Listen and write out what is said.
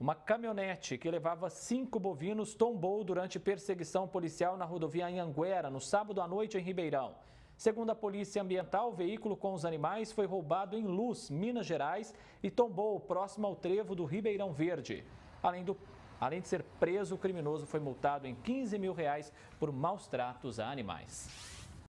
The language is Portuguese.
Uma caminhonete que levava cinco bovinos tombou durante perseguição policial na rodovia Anhanguera, no sábado à noite em Ribeirão. Segundo a Polícia Ambiental, o veículo com os animais foi roubado em Luz, Minas Gerais, e tombou próximo ao trevo do Ribeirão Verde. Além, do, além de ser preso, o criminoso foi multado em 15 mil reais por maus tratos a animais.